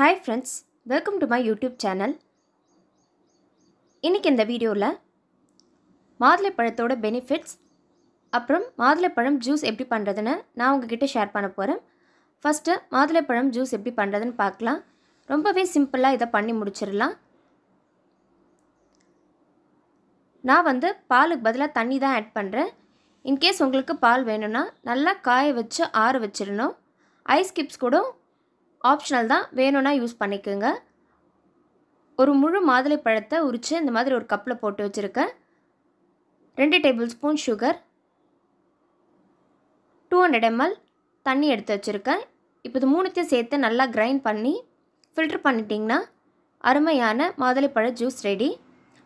hi friends welcome to my YouTube channel இன்றைக்கி இந்த வீடியோவில் மாதுளைப்பழத்தோட பெனிஃபிட்ஸ் அப்புறம் மாதுளைப்பழம் ஜூஸ் எப்படி பண்ணுறதுன்னு நான் உங்ககிட்ட ஷேர் பண்ண போகிறேன் ஃபஸ்ட்டு மாதுளைப்பழம் ஜூஸ் எப்படி பண்ணுறதுன்னு பார்க்கலாம் ரொம்பவே சிம்பிளாக இதை பண்ணி முடிச்சிடலாம் நான் வந்து பாலுக்கு பதிலாக தண்ணி தான் ஆட் பண்ணுறேன் இன்கேஸ் உங்களுக்கு பால் வேணும்னா நல்லா காய வச்சு ஆற வச்சிடணும் ஐஸ் கிப்ஸ் கூட ஆப்ஷனல் தான் வேணும்னா யூஸ் பண்ணிக்கோங்க ஒரு முழு மாதுளை பழத்தை உரித்து இந்த மாதிரி ஒரு கப்பில் போட்டு வச்சுருக்கேன் ரெண்டு tablespoon sugar two hundred ML தண்ணி எடுத்து வச்சுருக்கேன் இப்போ இது மூணுத்தையும் சேர்த்து நல்லா கிரைண்ட் பண்ணி ஃபில்ட்ரு பண்ணிட்டிங்கன்னா அருமையான மாதுளைப்பழ ஜூஸ் ரெடி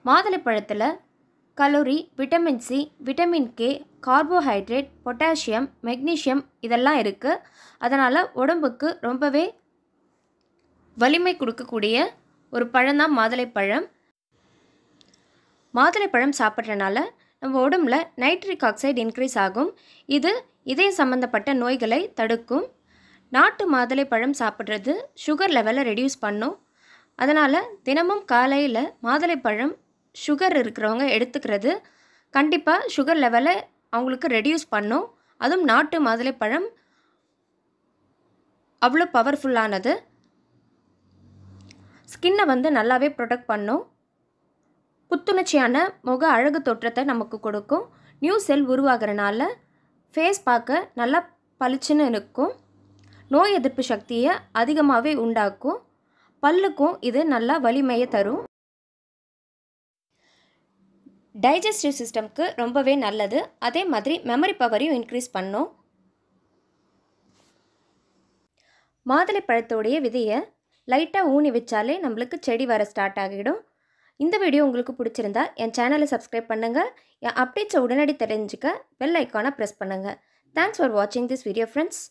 மாதுளைப்பழத்தில் calorie vitamin C vitamin K carbohydrate potassium magnesium இதெல்லாம் இருக்குது அதனால் உடம்புக்கு ரொம்பவே வலிமை கொடுக்கக்கூடிய ஒரு பழம்தான் மாதுளைப்பழம் மாதுளைப்பழம் சாப்பிட்றனால நம்ம உடம்புல நைட்ரிக் ஆக்சைடு இன்க்ரீஸ் ஆகும் இது இதய சம்மந்தப்பட்ட நோய்களை தடுக்கும் நாட்டு மாதுளைப்பழம் சாப்பிட்றது சுகர் லெவலை ரெடியூஸ் பண்ணும் அதனால் தினமும் காலையில் மாதுளைப்பழம் சுகர் இருக்கிறவங்க எடுத்துக்கிறது கண்டிப்பாக சுகர் லெவலை அவங்களுக்கு ரெடியூஸ் பண்ணும் அதுவும் நாட்டு மாதுளைப்பழம் அவ்வளோ பவர்ஃபுல்லானது ஸ்கின்னை வந்து நல்லாவே ப்ரொடெக்ட் பண்ணும் புத்துணர்ச்சியான முக அழகு தோற்றத்தை நமக்கு கொடுக்கும் நியூ செல் உருவாகிறனால ஃபேஸ் பார்க்க நல்லா பளிச்சுன்னு இருக்கும் நோய் எதிர்ப்பு சக்தியை அதிகமாகவே உண்டாக்கும் பல்லுக்கும் இது நல்லா வலிமையை தரும் டைஜஸ்டிவ் சிஸ்டம்க்கு ரொம்பவே நல்லது அதே மாதிரி மெமரி பவரையும் இன்க்ரீஸ் பண்ணும் மாதுளை பழத்தோடைய விதையை லைட்டாக ஊனி வச்சாலே நம்மளுக்கு செடி வர ஸ்டார்ட் ஆகிடும் இந்த வீடியோ உங்களுக்கு பிடிச்சிருந்தா என் சேனலை சப்ஸ்கிரைப் பண்ணுங்கள் என் அப்டேட்ஸை உடனடி தெரிஞ்சுக்க பெல் ஐக்கானை ப்ரெஸ் பண்ணுங்கள் தேங்க்ஸ் ஃபார் வாட்சிங் திஸ் வீடியோ ஃப்ரெண்ட்ஸ்